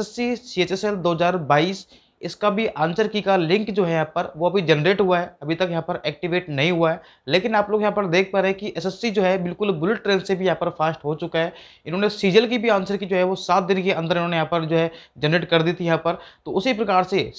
SSC CHSL 2022 इसका भी answer की का लिंक जो है यहाँ पर वो अभी जनरेट हुआ है अभी तक यहाँ पर एक्टिवेट नहीं हुआ है लेकिन आप लोग यहाँ पर देख पा रहे हैं कि एसएससी जो है बिल्कुल बुलेट ट्रेन से भी यहाँ पर फास्ट हो चुका है इन्होंने सीजल की भी आंसर की जो है वो सात दिन के अंदर इन्होंने यहाँ पर जो है जनरेट कर दी थी यहाँ पर तो उसी प्रकार से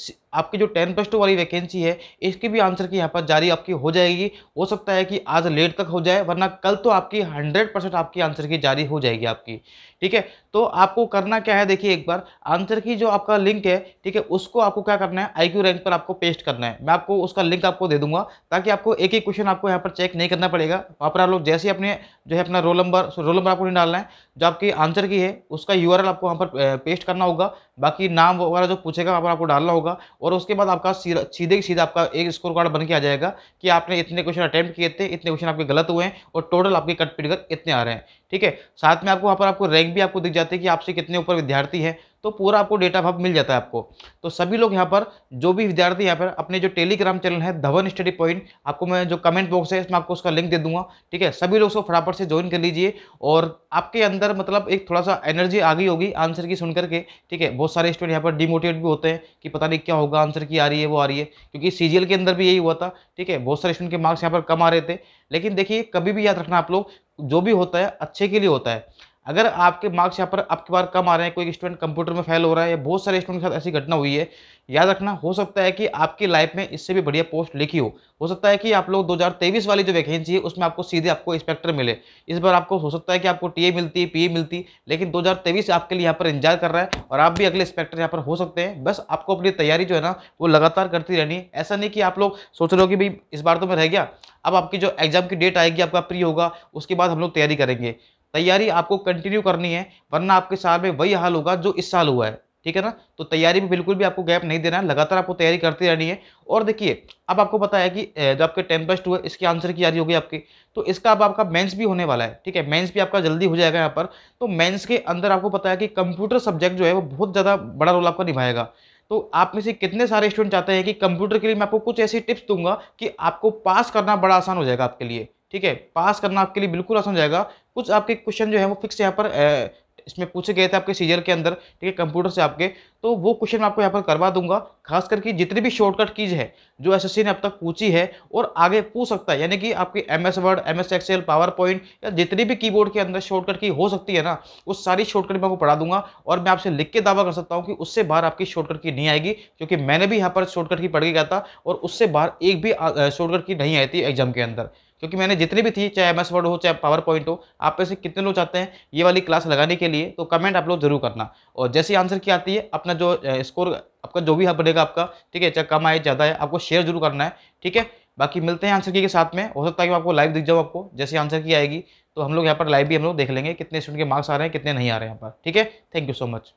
आपकी जो टेन प्लस टू वाली वैकेंसी है इसकी भी आंसर की यहाँ पर जारी आपकी हो जाएगी हो सकता है कि आज लेट तक हो जाए वरना कल तो आपकी हंड्रेड परसेंट आपकी आंसर की जारी हो जाएगी आपकी ठीक है तो आपको करना क्या है देखिए एक बार आंसर की जो आपका लिंक है ठीक है उसको आपको क्या करना है आई रैंक पर आपको पेस्ट करना है मैं आपको उसका लिंक आपको दे दूंगा ताकि आपको एक एक क्वेश्चन आपको यहाँ पर चेक नहीं करना पड़ेगा वहाँ पर आप लोग जैसे ही अपने जो है अपना रोल नंबर रोल नंबर आपको नहीं डालना है जो आपकी आंसर की है उसका यू आपको वहाँ पर पेस्ट करना होगा बाकी नाम वगैरह जो पूछेगा वहाँ पर आपको डालना होगा और उसके बाद आपका सीधे सीधा आपका एक स्कोर कार्ड बन के आ जाएगा कि आपने इतने क्वेश्चन अटैम्प्ट किए थे इतने क्वेश्चन आपके गलत हुए हैं और टोटल आपके कट पीट इतने आ रहे हैं ठीक है साथ में आपको वहाँ पर आपको रैंक भी आपको दिख जाती है कि आपसे कितने ऊपर विद्यार्थी है तो पूरा आपको डेटा भाव मिल जाता है आपको तो सभी लोग यहाँ पर जो भी विद्यार्थी यहाँ पर अपने जो टेलीग्राम चैनल है धवन स्टडी पॉइंट आपको मैं जो कमेंट बॉक्स है इसमें आपको उसका लिंक दे दूंगा ठीक है सभी लोग उसको फटाफट से ज्वाइन कर लीजिए और आपके अंदर मतलब एक थोड़ा सा एनर्जी आ गई होगी आंसर की सुन करके ठीक है बहुत सारे स्टूडेंट यहाँ पर डिमोटिवेट भी होते हैं कि पता नहीं क्या होगा आंसर की आ रही है वो आ रही है क्योंकि सी के अंदर भी यही हुआ था ठीक है बहुत सारे स्टूडेंट के मार्क्स यहाँ पर कम आ रहे थे लेकिन देखिए कभी भी याद रखना आप लोग जो भी होता है अच्छे के लिए होता है अगर आपके मार्क्स यहाँ पर आपके बार कम आ रहे हैं कोई स्टूडेंट कंप्यूटर में फेल हो रहा है या बहुत सारे स्टूडेंट के साथ ऐसी घटना हुई है याद रखना हो सकता है कि आपकी लाइफ में इससे भी बढ़िया पोस्ट लिखी हो हो सकता है कि आप लोग 2023 वाली जो वैकेंसी है उसमें आपको सीधे आपको इंस्पेक्टर मिले इस बार आपको हो सकता है कि आपको टी मिलती पी मिलती लेकिन दो आपके लिए यहाँ पर इंतजार कर रहा है और आप भी अगले इंस्पेक्टर यहाँ पर हो सकते हैं बस आपको अपनी तैयारी जो है ना वो लगातार करती रहनी है ऐसा नहीं कि आप लोग सोच रहे हो कि भाई इस बार तो मैं रह गया अब आपकी जो एग्जाम की डेट आएगी आपका प्री होगा उसके बाद हम लोग तैयारी करेंगे तैयारी आपको कंटिन्यू करनी है वरना आपके साल में वही हाल होगा जो इस साल हुआ है ठीक है ना तो तैयारी में बिल्कुल भी आपको गैप नहीं देना है लगातार आपको तैयारी करती रहनी है और देखिए अब आपको पता है कि जो आपके टेन प्लस टू है इसके आंसर की तैयारी होगी आपकी तो इसका अब आपका मेंस भी होने वाला है ठीक है मेंस भी आपका जल्दी हो जाएगा यहाँ पर तो मेंस के अंदर आपको पता है कि कंप्यूटर सब्जेक्ट जो है वो बहुत ज़्यादा बड़ा रोल आपका निभाएगा तो आप में से कितने सारे स्टूडेंट चाहते हैं कि कंप्यूटर के लिए मैं आपको कुछ ऐसी टिप्स दूंगा कि आपको पास करना बड़ा आसान हो जाएगा आपके लिए ठीक है पास करना आपके लिए बिल्कुल आसान हो जाएगा कुछ आपके क्वेश्चन जो है वो फिक्स यहाँ पर इसमें पूछे गए थे आपके सीजर के अंदर ठीक है कंप्यूटर से आपके तो वो क्वेश्चन मैं आपको यहाँ पर करवा दूंगा खास करके जितनी भी शॉर्टकट कीज है जो एसएससी ने अब तक पूछी है और आगे पूछ सकता है यानी कि आपके M S Word M S Excel PowerPoint या जितनी भी कीबोर्ड के अंदर शॉर्टकट की हो सकती है ना वो सारी शॉर्टकट मैं आपको पढ़ा दूंगा और मैं आपसे लिख के दावा कर सकता हूँ कि उससे बाहर आपकी शॉर्टकट की नहीं आएगी क्योंकि मैंने भी यहाँ पर शॉर्टकट की पढ़ के गया था और उससे बाहर एक भी शॉर्टकट की नहीं आई थी एग्जाम के अंदर क्योंकि मैंने जितनी भी थी चाहे एम एस वर्ड हो चाहे पावर पॉइंट हो आप में से कितने लोग चाहते हैं ये वाली क्लास लगाने के लिए तो कमेंट आप लोग जरूर करना और जैसे आंसर की आती है अपना जो स्कोर आपका जो भी हाँ बनेगा आपका ठीक है चाहे कम आए ज़्यादा है आपको शेयर जरूर करना है ठीक है बाकी मिलते हैं आंसर की के साथ में हो सकता है कि आपको लाइव दिख जाओ आपको जैसे आंसर की आएगी तो हम लोग यहाँ पर लाइव भी हम लोग देख लेंगे कितने स्टूडेंट के मार्क्स आ रहे हैं कितने नहीं आ रहे हैं यहाँ पर ठीक है थैंक यू सो मच